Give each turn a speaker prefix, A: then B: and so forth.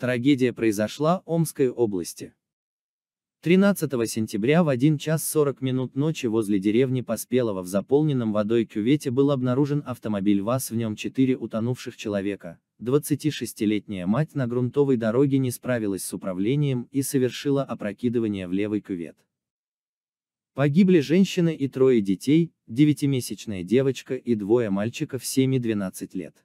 A: Трагедия произошла в Омской области. 13 сентября в 1 час 40 минут ночи возле деревни Поспелого в заполненном водой кювете был обнаружен автомобиль ВАЗ, в нем 4 утонувших человека. 26-летняя мать на грунтовой дороге не справилась с управлением и совершила опрокидывание в левый кювет. Погибли женщина и трое детей, девятимесячная девочка и двое мальчиков 7 и 12 лет.